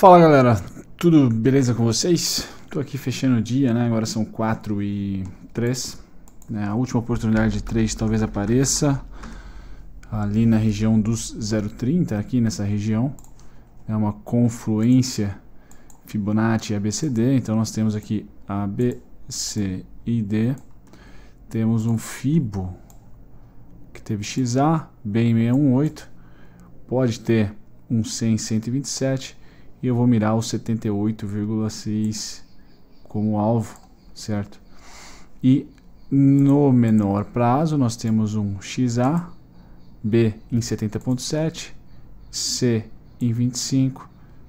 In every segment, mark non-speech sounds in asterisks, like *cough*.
Fala galera, tudo beleza com vocês? Tô aqui fechando o dia, né? Agora são 4 e 3. Né? A última oportunidade de 3 talvez apareça ali na região dos 0,30, aqui nessa região. É uma confluência Fibonacci e ABCD, então nós temos aqui ABCD, temos um Fibo que teve XA, B618, pode ter um 100, 127, e eu vou mirar o 78,6 como alvo, certo? E no menor prazo nós temos um XA, B em 70.7, C em 25,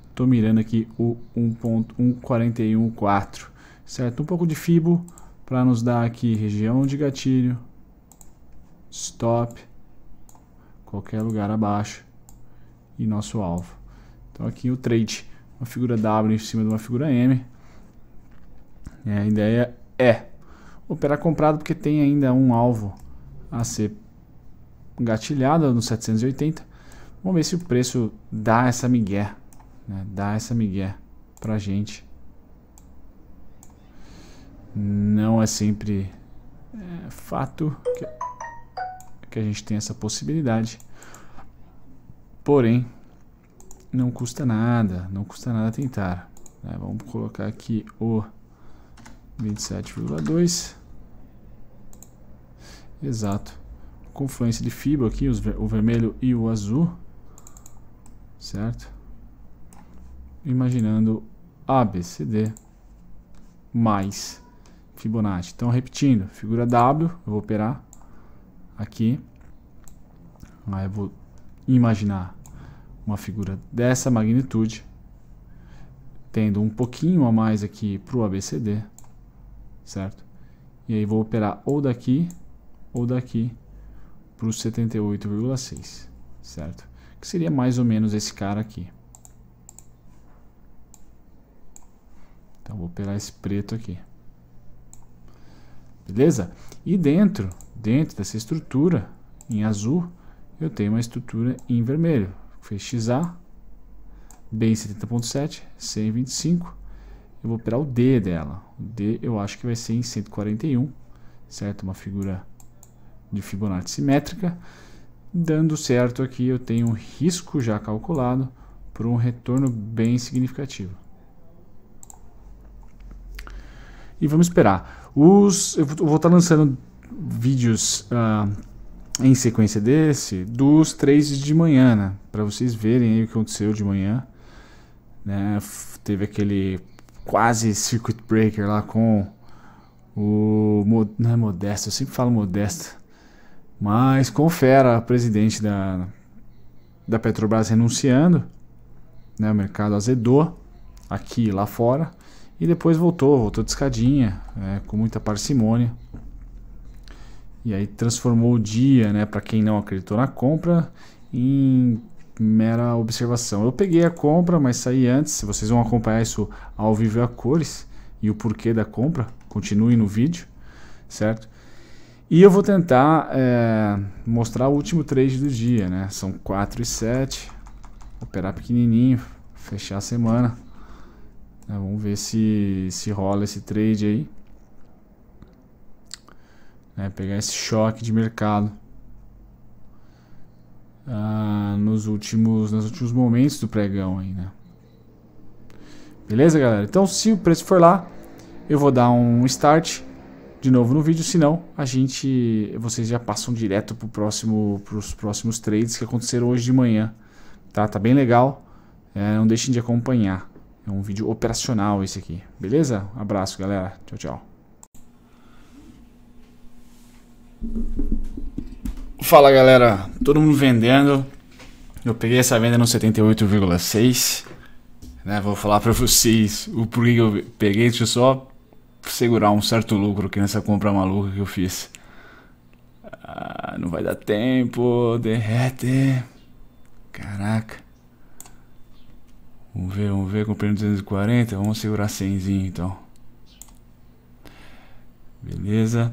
estou mirando aqui o 1.1414, certo? Um pouco de FIBO para nos dar aqui região de gatilho, stop, qualquer lugar abaixo e nosso alvo. Então aqui o trade uma figura W em cima de uma figura M. E é, a ideia é operar comprado porque tem ainda um alvo a ser gatilhado no 780. Vamos ver se o preço dá essa migué, né? dá essa migué pra gente. Não é sempre é, fato que, que a gente tem essa possibilidade, porém não custa nada, não custa nada tentar. Né? Vamos colocar aqui o 27,2. Exato. Confluência de fibra aqui, os, o vermelho e o azul. Certo? Imaginando ABCD mais Fibonacci. Então, repetindo, figura W, eu vou operar aqui. Aí eu vou imaginar uma figura dessa magnitude, tendo um pouquinho a mais aqui para o ABCD, certo? E aí vou operar ou daqui ou daqui para o 78,6, certo? Que seria mais ou menos esse cara aqui. Então vou operar esse preto aqui. Beleza? E dentro, dentro dessa estrutura em azul, eu tenho uma estrutura em vermelho. FXA bem 70.7, 125 Eu vou operar o D dela. O D eu acho que vai ser em 141, certo? Uma figura de Fibonacci simétrica. Dando certo aqui, eu tenho um risco já calculado por um retorno bem significativo. E vamos esperar. Os, eu vou estar lançando vídeos uh, em sequência desse, dos três de manhã, né? Para vocês verem aí o que aconteceu de manhã. Né? Teve aquele quase circuit breaker lá com o. Não é Modesto, eu sempre falo Modesto. Mas com Fera, presidente da, da Petrobras, renunciando. Né? O mercado azedou aqui e lá fora. E depois voltou, voltou de escadinha, né? com muita parcimônia e aí transformou o dia, né, para quem não acreditou na compra, em mera observação. Eu peguei a compra, mas saí antes. Vocês vão acompanhar isso ao vivo é a cores e o porquê da compra. continuem no vídeo, certo? E eu vou tentar é, mostrar o último trade do dia, né? São 4 e 7. Operar pequenininho, fechar a semana. É, vamos ver se, se rola esse trade aí né? pegar esse choque de mercado ah, nos últimos nos últimos momentos do pregão aí, né? Beleza, galera? Então, se o preço for lá, eu vou dar um start de novo no vídeo, senão a gente vocês já passam direto para próximo, os próximos trades que aconteceram hoje de manhã, tá? Tá bem legal. É, não deixem de acompanhar. É um vídeo operacional esse aqui. Beleza? Abraço, galera. Tchau, tchau. Fala galera, todo mundo vendendo. Eu peguei essa venda no 78,6. Né? Vou falar para vocês o porquê que eu peguei. Deixa eu só segurar um certo lucro aqui nessa compra maluca que eu fiz. Ah, não vai dar tempo, derrete. Caraca. Vamos ver, vamos ver. Comprei 240, vamos segurar 100 então. Beleza.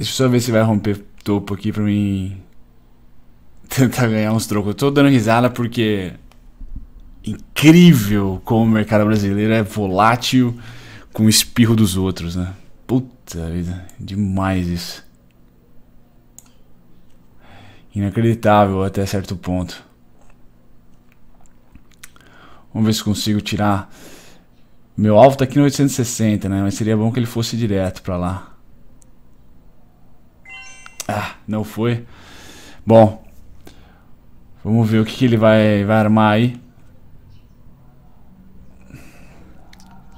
Deixa eu só ver se vai romper topo aqui pra mim *laughs* tentar ganhar uns trocos. Eu tô dando risada porque incrível como o mercado brasileiro é volátil com o espirro dos outros, né? Puta vida, demais isso. Inacreditável até certo ponto. Vamos ver se consigo tirar. Meu alvo tá aqui no 860, né? Mas seria bom que ele fosse direto para lá. Ah, não foi. Bom. Vamos ver o que, que ele vai, vai armar aí.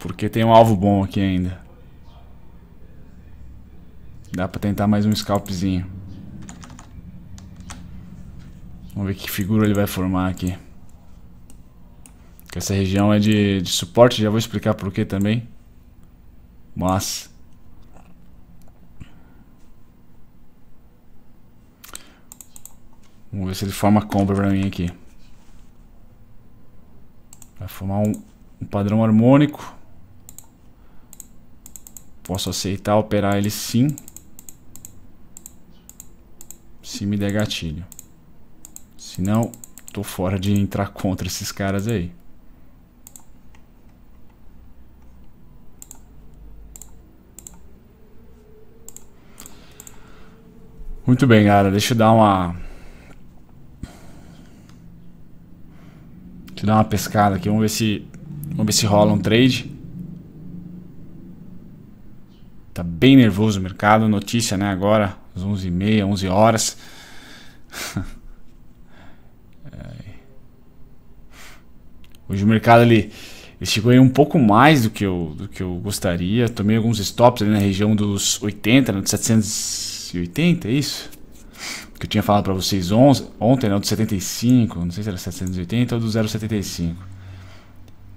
Porque tem um alvo bom aqui ainda. Dá pra tentar mais um scalpzinho. Vamos ver que figura ele vai formar aqui. Essa região é de, de suporte, já vou explicar por que também. Mas... Vamos ver se ele forma combo pra mim aqui. Vai formar um, um padrão harmônico. Posso aceitar operar ele sim. Se me der gatilho. Se não, tô fora de entrar contra esses caras aí. Muito bem, galera. Deixa eu dar uma Deixa eu dar uma pescada aqui, vamos ver se. Vamos ver se rola um trade. Tá bem nervoso o mercado, notícia, né? Agora, às 11h30, 11 horas. *laughs* É. Hoje o mercado ele, chegou aí um pouco mais do que eu, do que eu gostaria. Tomei alguns stops ali na região dos 80, né, dos 780, é isso? que eu tinha falado para vocês ontem, né, do 75, não sei se era 780 ou do 075.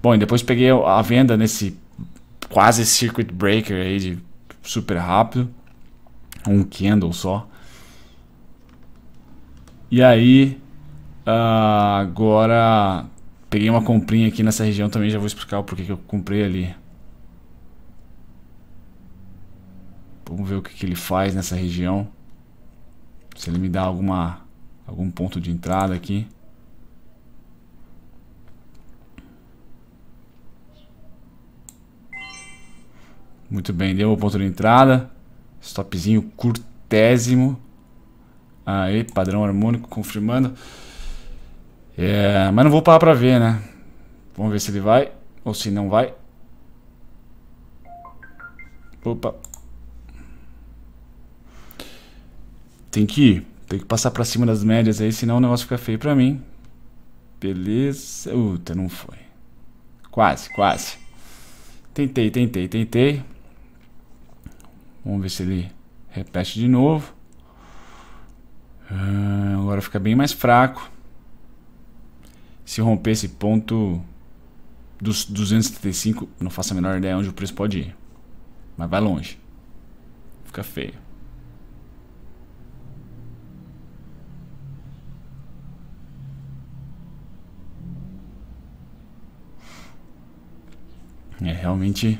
Bom, e depois peguei a venda nesse quase circuit breaker aí de super rápido, um candle só. E aí, uh, agora peguei uma comprinha aqui nessa região também, já vou explicar o porquê que eu comprei ali. Vamos ver o que, que ele faz nessa região. Se ele me dá alguma algum ponto de entrada aqui. Muito bem, deu o ponto de entrada. Stopzinho curtésimo. Aí, padrão harmônico confirmando. É, mas não vou parar pra ver, né? Vamos ver se ele vai ou se não vai. Opa, tem que ir. Tem que passar pra cima das médias aí, senão o negócio fica feio pra mim. Beleza. Uta, não foi. Quase, quase. Tentei, tentei, tentei. Vamos ver se ele repete de novo. Ah, agora fica bem mais fraco. Se romper esse ponto dos 275, não faço a menor ideia onde o preço pode ir. Mas vai longe. Fica feio. É realmente.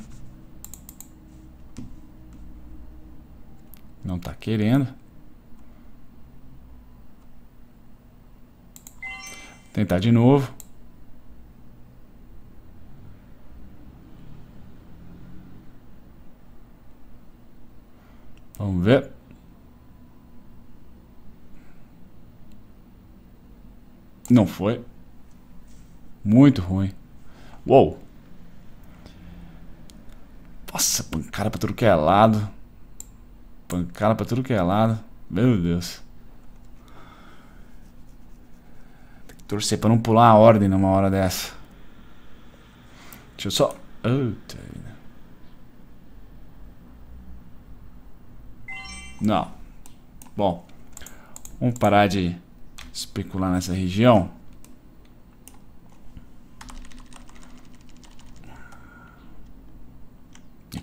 Não tá querendo. Tentar de novo. Vamos ver. Não foi. Muito ruim. Uou! Nossa, pancada pra tudo que é lado. Pancada pra tudo que é lado. Meu Deus. Tem que torcer pra não pular a ordem numa hora dessa. Deixa eu só... Não. Bom. Vamos parar de especular nessa região.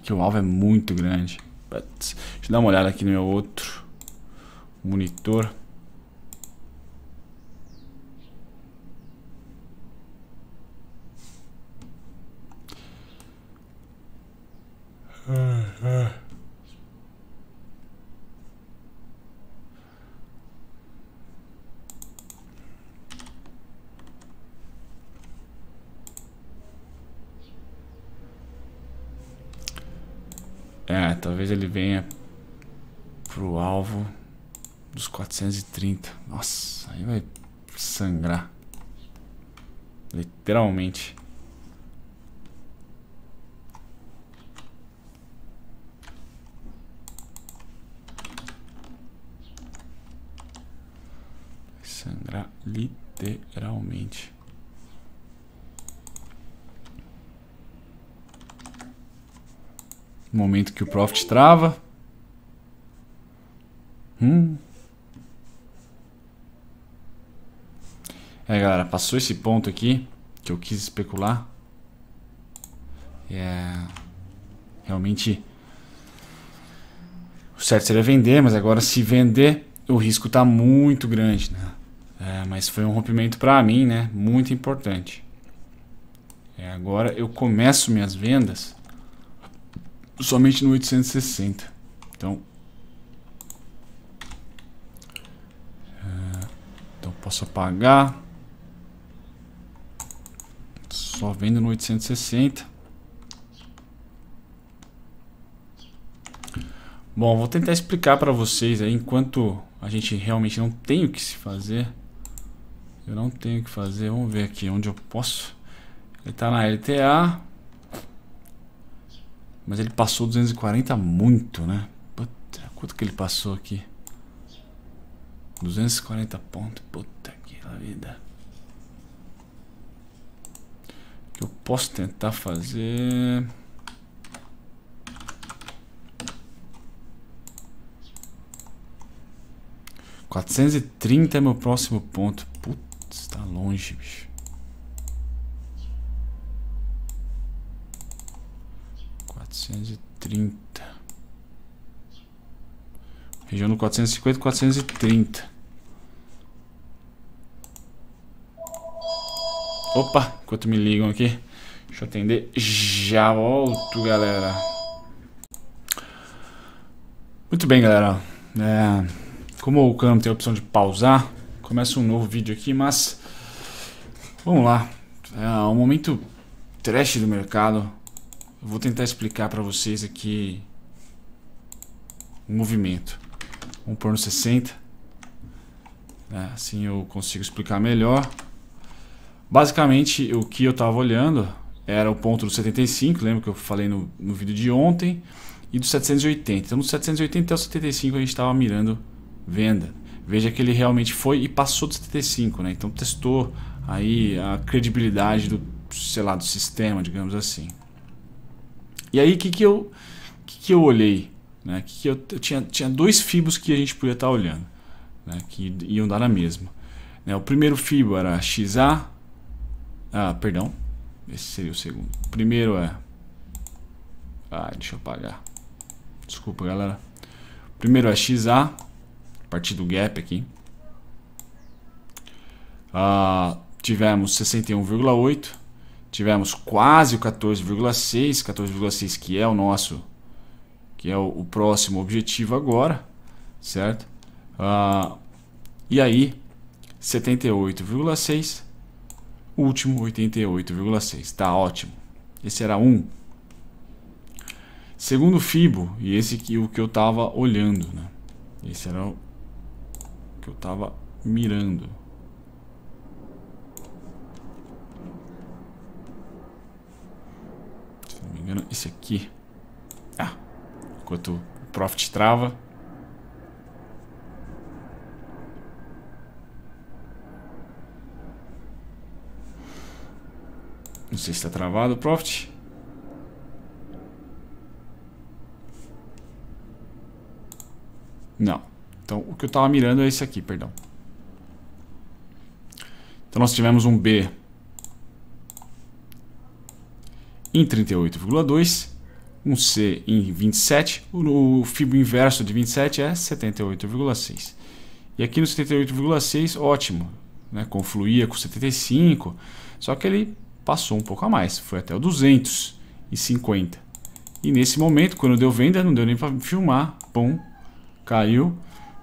Aqui o alvo é muito grande. But, deixa eu dar uma olhada aqui no meu outro monitor. Uh, uh. venha pro alvo dos 430. Nossa, aí vai sangrar. Literalmente. sangrar literalmente. Momento que o Profit trava. Hum. É, galera, passou esse ponto aqui que eu quis especular. É... Realmente... O certo seria vender, mas agora se vender, o risco está muito grande, né? É, mas foi um rompimento para mim, né? Muito importante. É, agora eu começo minhas vendas somente no 860. Então, é, então posso apagar. Só vendo no 860. Bom, vou tentar explicar para vocês aí enquanto a gente realmente não tem o que se fazer. Eu não tenho o que fazer. Vamos ver aqui onde eu posso. Ele está na LTA. Mas ele passou 240 muito, né? Puta, quanto que ele passou aqui? 240 pontos. Puta que vida. O que eu posso tentar fazer... Quatrocentos e trinta é meu próximo ponto. Putz, tá longe, bicho. 430. Região do 450 430. Opa, enquanto me ligam aqui, deixa eu atender. Já volto, galera. Muito bem, galera. É, como o câmbio tem a opção de pausar, começa um novo vídeo aqui, mas vamos lá. É um momento trash do mercado Vou tentar explicar para vocês aqui o movimento. Vamos pôr no 60. Assim eu consigo explicar melhor. Basicamente, o que eu estava olhando era o ponto do 75, lembra que eu falei no, no vídeo de ontem, e do 780. Então, do 780 até o 75 a gente estava mirando venda. Veja que ele realmente foi e passou do 75, né? Então testou aí a credibilidade do, sei lá, do sistema, digamos assim. E aí, o que, que, eu, que, que eu olhei? Né? Que, que eu, eu, tinha, tinha dois fibos que a gente podia estar tá olhando, né? que iam dar na mesma. Né? O primeiro fibo era XA. Ah, perdão. Esse seria o segundo. O primeiro é. Ah, deixa eu apagar. Desculpa, galera. O primeiro é XA, a partir do gap aqui. Ah, tivemos 61,8 tivemos quase o 14,6, 14,6 que é o nosso, que é o, o próximo objetivo agora, certo? Ah, e aí, 78,6, último 88,6, está ótimo. Esse era um. Segundo Fibo, e esse que o que eu estava olhando, né? Esse era o que eu estava mirando. engano, esse aqui. Ah, enquanto o Profit trava. Não sei se está travado o Profit. Não. Então, o que eu estava mirando é esse aqui, perdão. Então, nós tivemos um B em 38,2, um C em 27, o FIBO inverso de 27 é 78,6. E aqui no 78,6, ótimo, né? confluía com 75, só que ele passou um pouco a mais, foi até o 250. E nesse momento, quando deu venda, não deu nem para filmar, pum, caiu.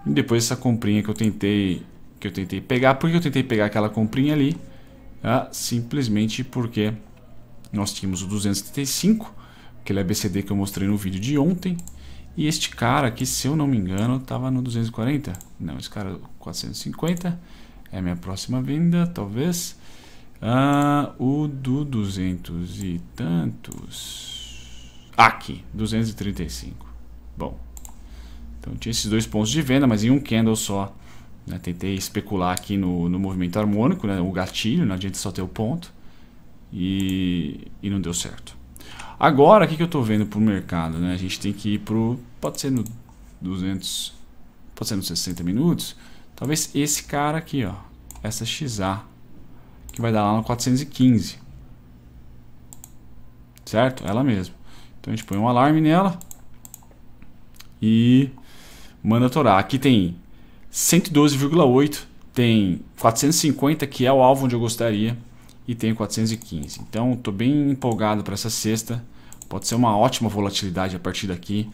E depois essa comprinha que eu tentei que eu tentei pegar, porque eu tentei pegar aquela comprinha ali, tá? simplesmente porque nós tínhamos o 235, aquele ABCD que eu mostrei no vídeo de ontem. E este cara aqui, se eu não me engano, estava no 240. Não, esse cara 450. É a minha próxima venda, talvez. Ah, o do 200 e tantos. Aqui, 235. Bom. Então tinha esses dois pontos de venda, mas em um candle só. Né? Tentei especular aqui no, no movimento harmônico, né? o gatilho, não adianta só ter o ponto e, e não deu certo. Agora, o que, que eu estou vendo para o mercado? Né? A gente tem que ir para pode ser no 200, pode ser nos 60 minutos, talvez esse cara aqui, ó, essa XA, que vai dar lá no 415. Certo? Ela mesma. Então a gente põe um alarme nela e manda torar. Aqui tem 112,8, tem 450, que é o alvo onde eu gostaria e tenho 415. Então estou bem empolgado para essa sexta. Pode ser uma ótima volatilidade a partir daqui.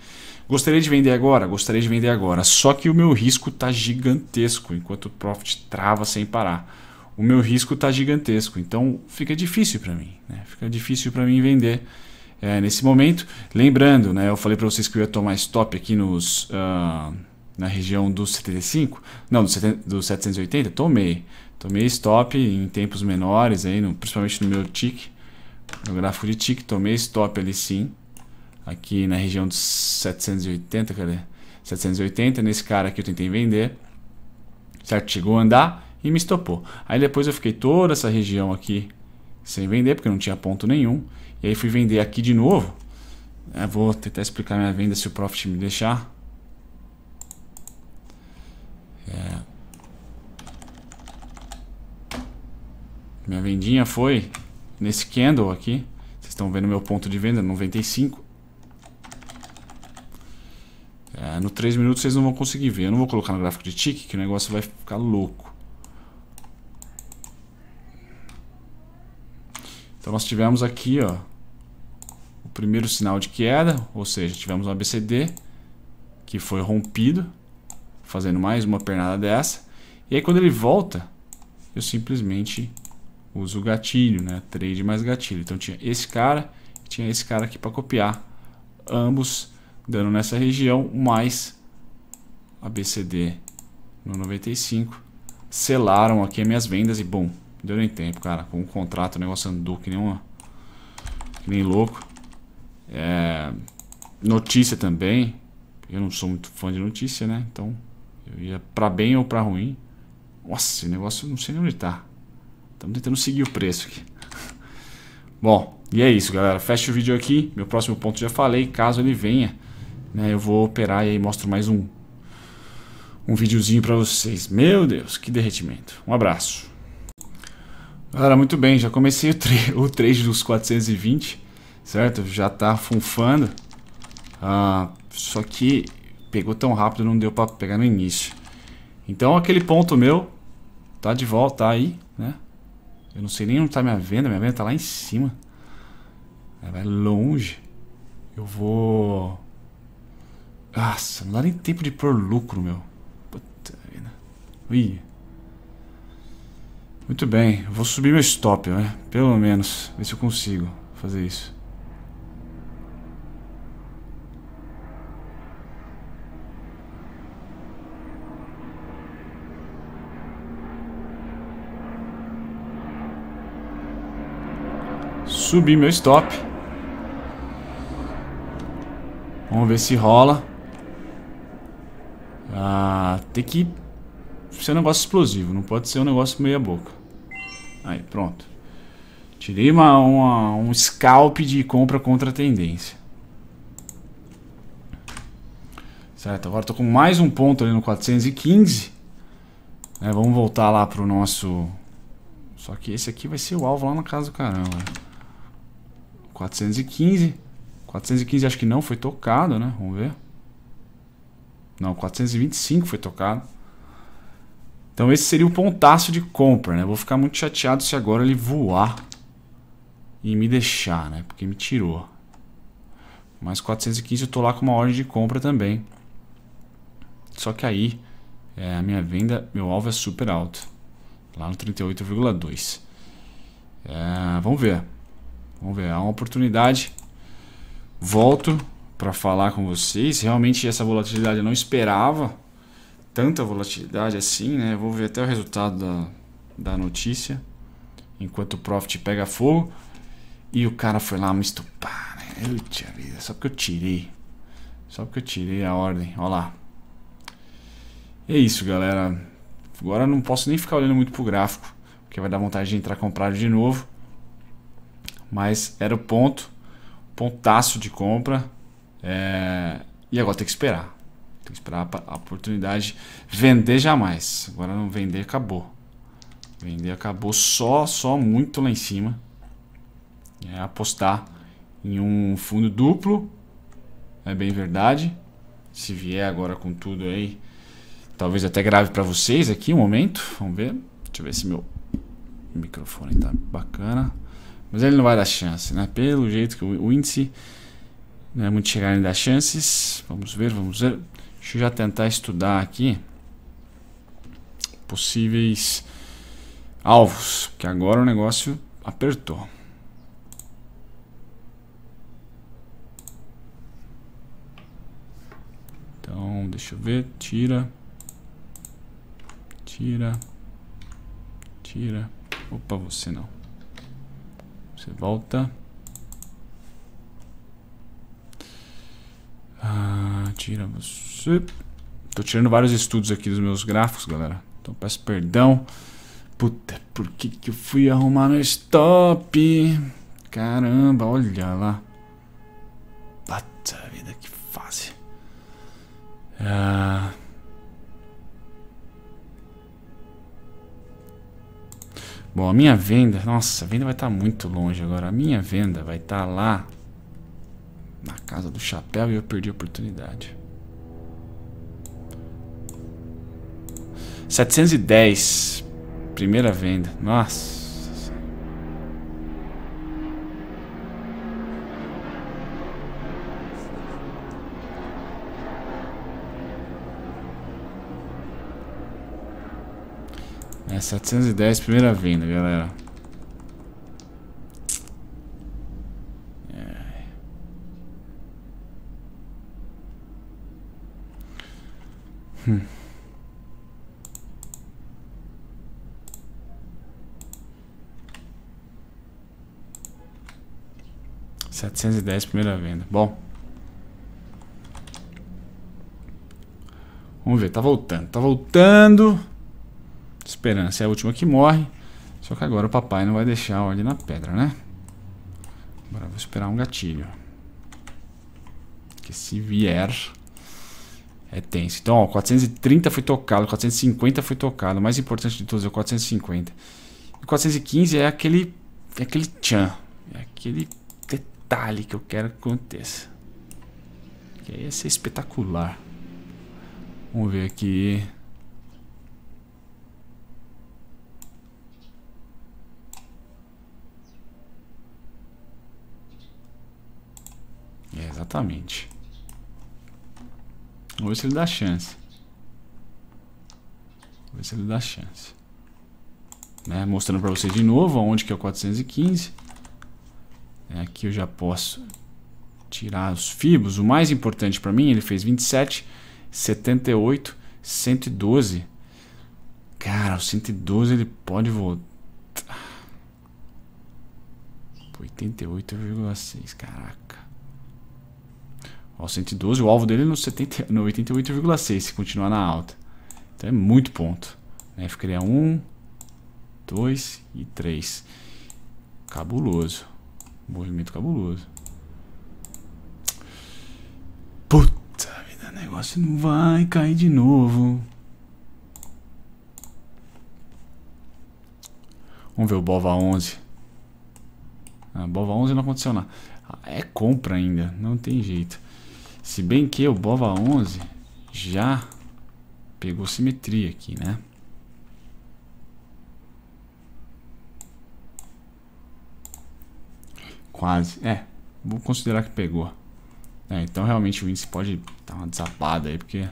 Gostaria de vender agora? Gostaria de vender agora. Só que o meu risco está gigantesco enquanto o profit trava sem parar. O meu risco está gigantesco, então fica difícil para mim. Né? Fica difícil para mim vender é, nesse momento. Lembrando, né, eu falei para vocês que eu ia tomar stop aqui nos. Uh na região dos 75, não, dos, 70, 780, tomei. Tomei stop em tempos menores, aí, no, principalmente no meu tique, no gráfico de tique, tomei stop ali sim, aqui na região dos 780, cadê? 780, nesse cara aqui eu tentei vender, certo? Chegou a andar e me estopou. Aí depois eu fiquei toda essa região aqui sem vender, porque não tinha ponto nenhum, e aí fui vender aqui de novo. Eu é, vou tentar explicar minha venda se o Profit me deixar. É. Minha vendinha foi nesse candle aqui. Vocês estão vendo meu ponto de venda, 95. É, no 3 minutos vocês não vão conseguir ver. Eu não vou colocar no gráfico de tique, que o negócio vai ficar louco. Então nós tivemos aqui ó, o primeiro sinal de queda, ou seja, tivemos um ABCD que foi rompido fazendo mais uma pernada dessa. E aí quando ele volta, eu simplesmente uso o gatilho, né? Trade mais gatilho. Então tinha esse cara tinha esse cara aqui para copiar. Ambos dando nessa região, mais ABCD no 95. Selaram aqui as minhas vendas e bom, deu nem tempo, cara. Com um contrato, o negócio andou que nem, uma, que nem louco. É, notícia também. Eu não sou muito fã de notícia, né? Então eu ia para bem ou para ruim. Nossa, esse negócio não sei nem onde tá. Estamos tentando seguir o preço aqui. *laughs* Bom, e é isso, galera. Fecha o vídeo aqui. Meu próximo ponto já falei. Caso ele venha, né, eu vou operar e aí mostro mais um, um videozinho para vocês. Meu Deus, que derretimento. Um abraço. Galera, muito bem. Já comecei o, *laughs* o trade dos 420, certo? Já tá funfando. Ah, só que pegou tão rápido, não deu para pegar no início. Então aquele ponto meu tá de volta aí, né? Eu não sei nem onde tá minha venda, minha venda tá lá em cima. Ela é longe. Eu vou... Nossa, não dá nem tempo de pôr lucro, meu. Puta vida. Ui. Muito bem, eu vou subir meu stop, né? Pelo menos, ver se eu consigo fazer isso. Subi meu stop. Vamos ver se rola. Ah, tem que ser um negócio explosivo, não pode ser um negócio meia boca. Aí, pronto. Tirei uma, uma um scalp de compra contra a tendência. Certo, agora estou com mais um ponto ali no 415. É, né, vamos voltar lá pro nosso... Só que esse aqui vai ser o alvo lá na casa do caramba. 415. 415 acho que não foi tocado, né? Vamos ver. Não, 425 foi tocado. Então esse seria o pontaço de compra, né? Vou ficar muito chateado se agora ele voar e me deixar, né? Porque me tirou. Mas 415 eu tô lá com uma ordem de compra também. Só que aí é, a minha venda, meu alvo é super alto. Lá no 38,2. É, vamos ver. Vamos ver, há é uma oportunidade. Volto para falar com vocês. Realmente essa volatilidade eu não esperava tanta volatilidade assim, né? Vou ver até o resultado da, da notícia. Enquanto o Profit pega fogo. E o cara foi lá me estupar, né? Eu tinha vida, só porque eu tirei. Só porque eu tirei a ordem. Olha lá. É isso, galera. Agora não posso nem ficar olhando muito pro gráfico, porque vai dar vontade de entrar comprar de novo mas era o ponto, pontaço de compra. É, e agora tem que esperar. Tem que esperar a oportunidade vender jamais. Agora não vender acabou. Vender acabou só, só muito lá em cima. É apostar em um fundo duplo. É bem verdade. Se vier agora com tudo aí, talvez até grave para vocês aqui um momento. Vamos ver. Deixa eu ver se meu microfone tá bacana. Mas ele não vai dar chance, né? Pelo jeito que o índice não é muito chegar em dar chances. Vamos ver, vamos ver. Deixa eu já tentar estudar aqui possíveis alvos, que agora o negócio apertou. Então, deixa eu ver, tira, tira, tira, opa, você não. Você volta. Ah, tira você. Tô tirando vários estudos aqui dos meus gráficos, galera. Então peço perdão. Puta, por que que eu fui arrumar no stop? Caramba, olha lá. Puta vida, que fase. Ah... Bom, a minha venda... Nossa, a venda vai estar tá muito longe agora. A minha venda vai estar tá lá na casa do chapéu e eu perdi a oportunidade. 710. Primeira venda. Nossa. É, 710, primeira venda, galera. É. Hum. Setecentos e dez, primeira venda. É. Bom. Vamos ver, tá voltando, tá voltando. Esperança é a última que morre. Só que agora o papai não vai deixar ele na pedra, né? Agora vou esperar um gatilho. Que se vier... É tenso. Então, ó, 430 foi tocado, 450 foi tocado. O mais importante de todos é o 450. E 415 é aquele... É aquele tchan. É aquele detalhe que eu quero que aconteça. Que ia ser espetacular. Vamos ver aqui... Exatamente. Vamos ver se ele dá chance. Vamos ver se ele dá chance. Né? Mostrando para vocês de novo onde que é o 415. É, aqui eu já posso tirar os fibos. O mais importante para mim, ele fez 27, 78, 112. Cara, o 112 ele pode voltar. 88,6, caraca. Ó, 112, o alvo dele é no, no 88,6 se continuar na alta. Então é muito ponto. Né? Ficaria 1, 2 e 3. Cabuloso. Movimento cabuloso. Puta vida, o negócio não vai cair de novo. Vamos ver o Bova 11. Ah, Bova 11 não aconteceu nada. Ah, é compra ainda, não tem jeito. Se bem que o Bova 11 já pegou simetria aqui, né? Quase. É, vou considerar que pegou. É, então realmente o índice pode dar uma desapada aí, porque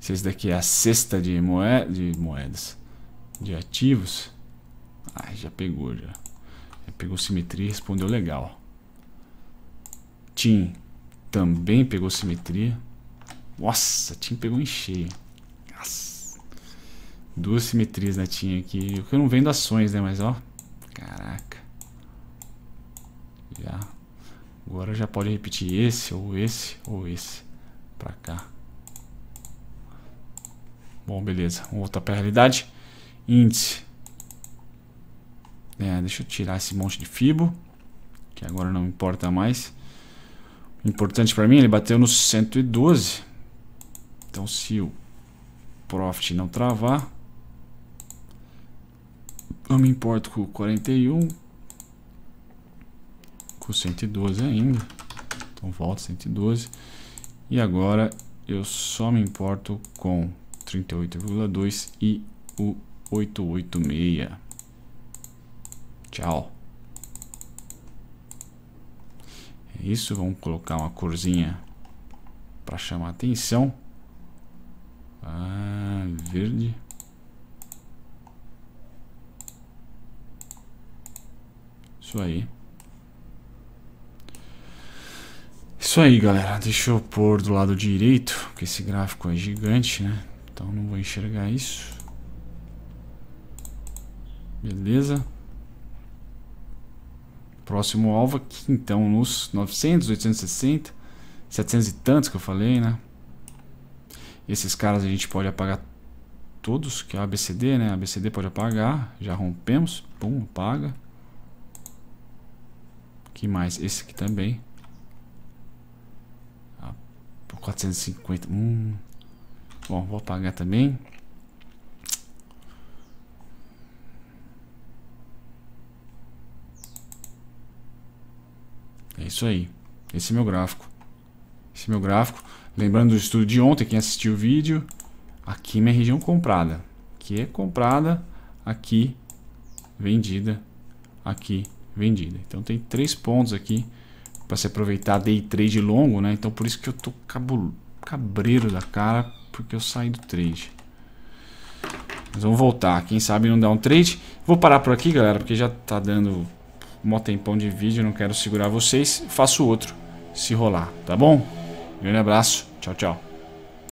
se esse daqui é a cesta de, moe de moedas, de ativos, ah, já pegou já. já. Pegou simetria e respondeu legal. TIM também pegou simetria. Nossa, Tim pegou em cheio. Nossa. Duas simetrias na né, Tim aqui. eu não vendo ações, né? Mas ó. Caraca. Já. Agora já pode repetir esse, ou esse, ou esse. Pra cá. Bom, beleza. Vamos voltar pra realidade. Índice. É, deixa eu tirar esse monte de fibo. Que agora não importa mais importante para mim, ele bateu no 112. Então se o profit não travar, eu me importo com 41, com 112 ainda. Então volta 112. E agora eu só me importo com 38,2 e o 886. Tchau. É isso, vamos colocar uma corzinha para chamar atenção. Ah, verde. Isso aí. Isso aí, galera. Deixa eu pôr do lado direito, porque esse gráfico é gigante, né? Então não vou enxergar isso. Beleza próximo alvo aqui, então, nos 900, 860, 700 e tantos que eu falei, né? Esses caras a gente pode apagar todos, que é a ABCD, né? A ABCD pode apagar, já rompemos, pum, apaga. que mais? Esse aqui também. Ah, 450, hum. Bom, vou apagar também. Isso aí. Esse é meu gráfico. Esse é meu gráfico. Lembrando do estudo de ontem, quem assistiu o vídeo, aqui minha região comprada. Aqui é comprada, aqui vendida, aqui vendida. Então tem três pontos aqui para se aproveitar day trade longo, né? Então por isso que eu tô cabreiro da cara, porque eu saí do trade. Mas vamos voltar, quem sabe não dá um trade. Vou parar por aqui, galera, porque já tá dando mó tempão de vídeo, não quero segurar vocês. Faço outro se rolar, tá bom? Grande abraço, tchau, tchau.